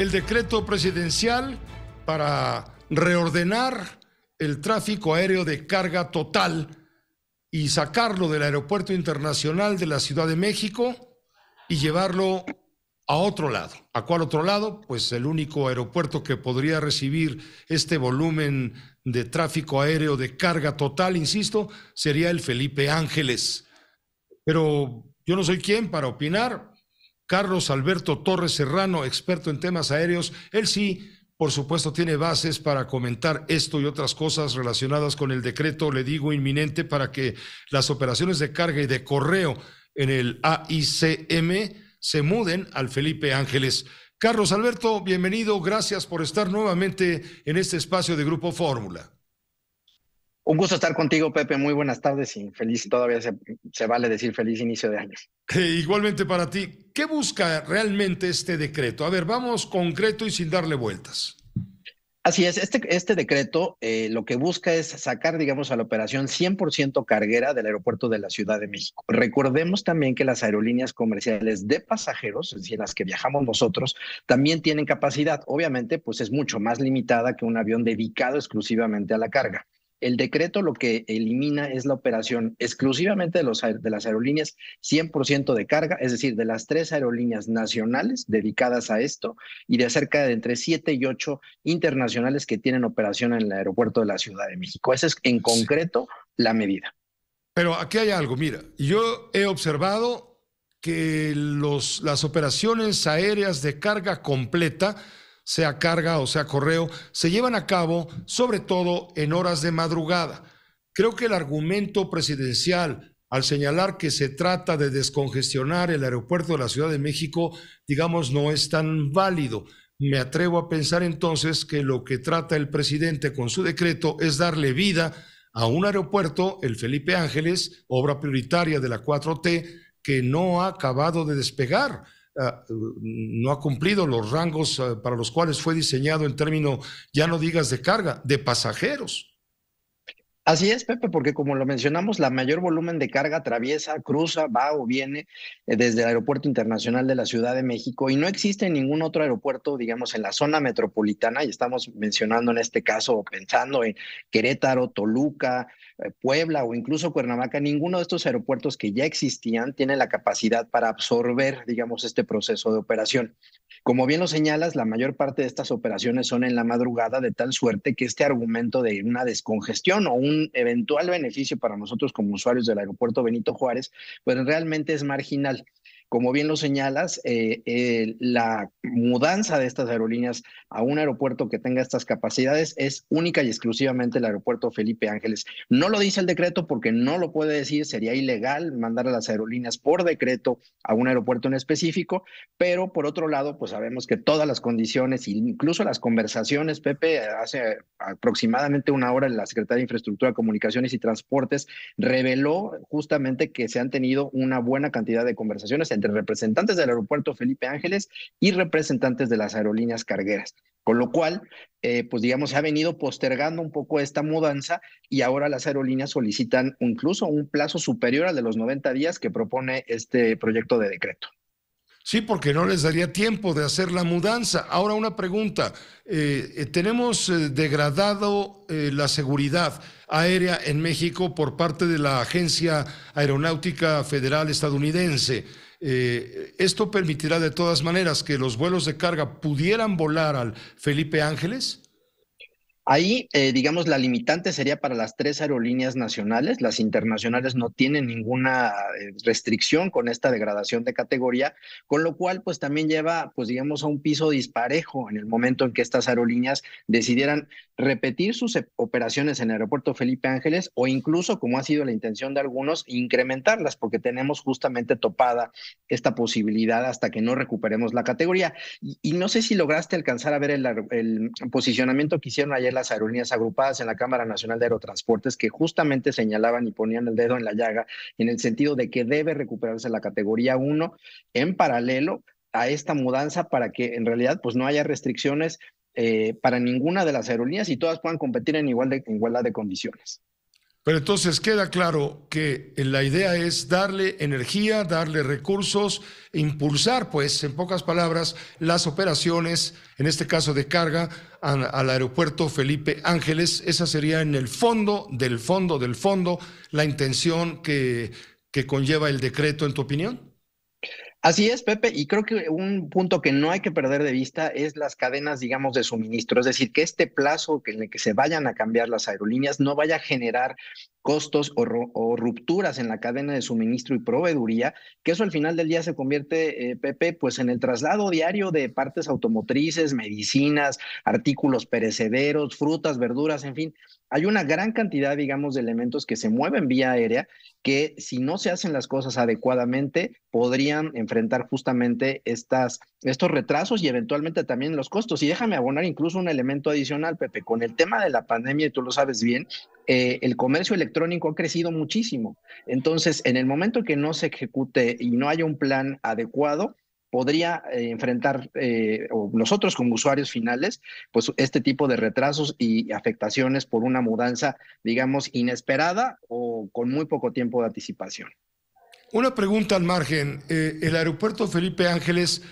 el decreto presidencial para reordenar el tráfico aéreo de carga total y sacarlo del Aeropuerto Internacional de la Ciudad de México y llevarlo a otro lado. ¿A cuál otro lado? Pues el único aeropuerto que podría recibir este volumen de tráfico aéreo de carga total, insisto, sería el Felipe Ángeles. Pero yo no soy quien para opinar, Carlos Alberto Torres Serrano, experto en temas aéreos. Él sí, por supuesto, tiene bases para comentar esto y otras cosas relacionadas con el decreto, le digo, inminente para que las operaciones de carga y de correo en el AICM se muden al Felipe Ángeles. Carlos Alberto, bienvenido. Gracias por estar nuevamente en este espacio de Grupo Fórmula. Un gusto estar contigo, Pepe. Muy buenas tardes y feliz, todavía se, vale decir feliz inicio de año. Eh, igualmente para ti, ¿qué busca realmente este decreto? A ver, vamos concreto y sin darle vueltas. Así es, este, este decreto eh, lo que busca es sacar, digamos, a la operación 100% carguera del aeropuerto de la Ciudad de México. Recordemos también que las aerolíneas comerciales de pasajeros, es decir, las que viajamos nosotros, también tienen capacidad. Obviamente, pues es mucho más limitada que un avión dedicado exclusivamente a la carga. El decreto lo que elimina es la operación exclusivamente de, los, de las aerolíneas 100% de carga, es decir, de las tres aerolíneas nacionales dedicadas a esto y de cerca de entre siete y ocho internacionales que tienen operación en el aeropuerto de la Ciudad de México. Esa es en concreto la medida. Pero aquí hay algo, mira, yo he observado que los, las operaciones aéreas de carga completa sea carga o sea correo, se llevan a cabo sobre todo en horas de madrugada. Creo que el argumento presidencial al señalar que se trata de descongestionar el aeropuerto de la Ciudad de México, digamos, no es tan válido. Me atrevo a pensar entonces que lo que trata el presidente con su decreto es darle vida a un aeropuerto, el Felipe Ángeles, obra prioritaria de la 4T, que no ha acabado de despegar Ah, no ha cumplido los rangos ah, para los cuales fue diseñado en término, ya no digas de carga, de pasajeros. Así es, Pepe, porque como lo mencionamos, la mayor volumen de carga atraviesa, cruza, va o viene eh, desde el Aeropuerto Internacional de la Ciudad de México y no existe ningún otro aeropuerto, digamos, en la zona metropolitana, y estamos mencionando en este caso, pensando en Querétaro, Toluca, eh, Puebla o incluso Cuernavaca, ninguno de estos aeropuertos que ya existían tiene la capacidad para absorber, digamos, este proceso de operación. Como bien lo señalas, la mayor parte de estas operaciones son en la madrugada, de tal suerte que este argumento de una descongestión o un un eventual beneficio para nosotros como usuarios del aeropuerto Benito Juárez, pues realmente es marginal. Como bien lo señalas, eh, la mudanza de estas aerolíneas a un aeropuerto que tenga estas capacidades es única y exclusivamente el aeropuerto Felipe Ángeles. No lo dice el decreto porque no lo puede decir, sería ilegal mandar a las aerolíneas por decreto a un aeropuerto en específico, pero por otro lado, pues sabemos que todas las condiciones, incluso las conversaciones, Pepe, hace aproximadamente una hora la Secretaría de Infraestructura, Comunicaciones y Transportes reveló justamente que se han tenido una buena cantidad de conversaciones entre representantes del aeropuerto Felipe Ángeles y representantes de las aerolíneas cargueras. Con lo cual, eh, pues digamos, se ha venido postergando un poco esta mudanza y ahora las aerolíneas solicitan incluso un plazo superior al de los 90 días que propone este proyecto de decreto. Sí, porque no les daría tiempo de hacer la mudanza. Ahora una pregunta. Eh, tenemos eh, degradado la seguridad aérea en México por parte de la Agencia Aeronáutica Federal Estadounidense. Eh, esto permitirá de todas maneras que los vuelos de carga pudieran volar al Felipe Ángeles, Ahí, eh, digamos, la limitante sería para las tres aerolíneas nacionales. Las internacionales no tienen ninguna eh, restricción con esta degradación de categoría, con lo cual, pues también lleva, pues digamos, a un piso disparejo en el momento en que estas aerolíneas decidieran repetir sus e-, operaciones en el aeropuerto Felipe Ángeles o incluso, como ha sido la intención de algunos, incrementarlas, porque tenemos justamente topada esta posibilidad hasta que no recuperemos la categoría. Y, no sé si lograste alcanzar a ver el, el posicionamiento que hicieron ayer las aerolíneas agrupadas en la Cámara Nacional de Aerotransportes que justamente señalaban y ponían el dedo en la llaga en el sentido de que debe recuperarse la categoría 1 en paralelo a esta mudanza para que en realidad pues no haya restricciones eh, para ninguna de las aerolíneas y todas puedan competir en, igual de, en igualdad de condiciones. Pero entonces queda claro que eh, la idea es darle energía, darle recursos, impulsar, pues, en pocas palabras, las operaciones, en este caso de carga, al, aeropuerto Felipe Ángeles. Esa sería en el fondo, del fondo, del fondo, la intención que, que conlleva el decreto, en tu opinión. Así es, Pepe, y creo que un punto que no hay que perder de vista es las cadenas, digamos, de suministro, es decir, que este plazo en el que se vayan a cambiar las aerolíneas no vaya a generar costos o, rupturas en la cadena de suministro y proveeduría, que eso al final del día se convierte, eh, Pepe, pues en el traslado diario de partes automotrices, medicinas, artículos perecederos, frutas, verduras, en fin, hay una gran cantidad, digamos, de elementos que se mueven vía aérea que si no se hacen las cosas adecuadamente podrían enfrentar justamente estas, estos retrasos y eventualmente también los costos. Y déjame abonar incluso un elemento adicional, Pepe, con el tema de la pandemia, y tú lo sabes bien, eh, el comercio electrónico ha crecido muchísimo. Entonces, en el momento que no se ejecute y no haya un plan adecuado, podría eh, enfrentar eh, nosotros como usuarios finales, pues este tipo de retrasos y afectaciones por una mudanza, digamos, inesperada o con muy poco tiempo de anticipación. Una pregunta al margen. Eh, el aeropuerto Felipe Ángeles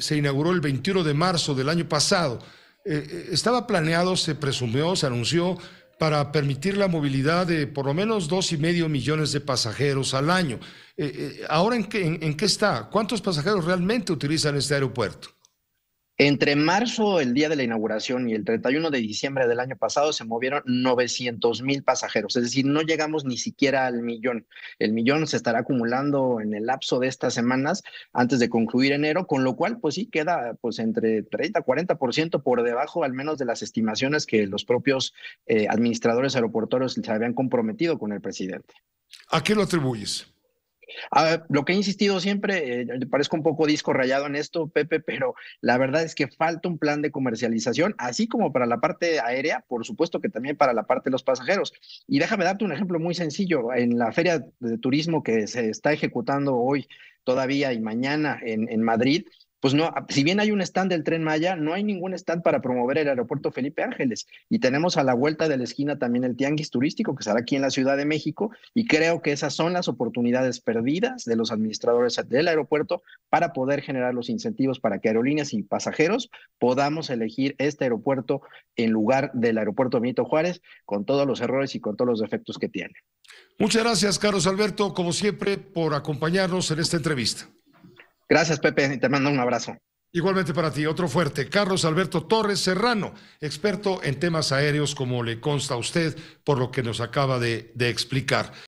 se inauguró el 21 de marzo del año pasado. estaba planeado, se presumió, se anunció para permitir la movilidad de por lo menos dos y medio millones de pasajeros al año. Eh, eh, ¿Ahora en qué está? ¿Cuántos pasajeros realmente utilizan este aeropuerto? Entre marzo, el día de la inauguración, y el 31 de diciembre del año pasado se movieron 900 mil pasajeros, es decir, no llegamos ni siquiera al millón. El millón se estará acumulando en el lapso de estas semanas antes de concluir enero, con lo cual, pues sí, queda pues entre 30, 40% por debajo al menos de las estimaciones que los propios eh, administradores aeroportuarios se habían comprometido con el presidente. ¿A qué lo atribuyes? lo que he insistido siempre, le eh, parezco un poco disco rayado en esto, Pepe, pero la verdad es que falta un plan de comercialización, así como para la parte aérea, por supuesto que también para la parte de los pasajeros. Y déjame darte un ejemplo muy sencillo. En la feria de turismo que se está ejecutando hoy todavía y mañana en Madrid, pues no, ah, si bien hay un stand del tren Maya, no hay ningún stand para promover el aeropuerto Felipe Ángeles. Y tenemos a la vuelta de la esquina también el tianguis turístico que estará aquí en la Ciudad de México. Y creo que esas son las oportunidades perdidas de los administradores del aeropuerto para poder generar los incentivos para que aerolíneas y pasajeros podamos elegir este aeropuerto en lugar del aeropuerto Benito Juárez, con todos los errores y con todos los defectos que tiene. Muchas gracias, Carlos Alberto, como siempre, por acompañarnos en esta entrevista. Gracias, Pepe, y te mando un abrazo. Igualmente para ti, otro fuerte, Carlos Alberto Torres Serrano, experto en temas aéreos, como le consta a usted por lo que nos acaba de, de explicar.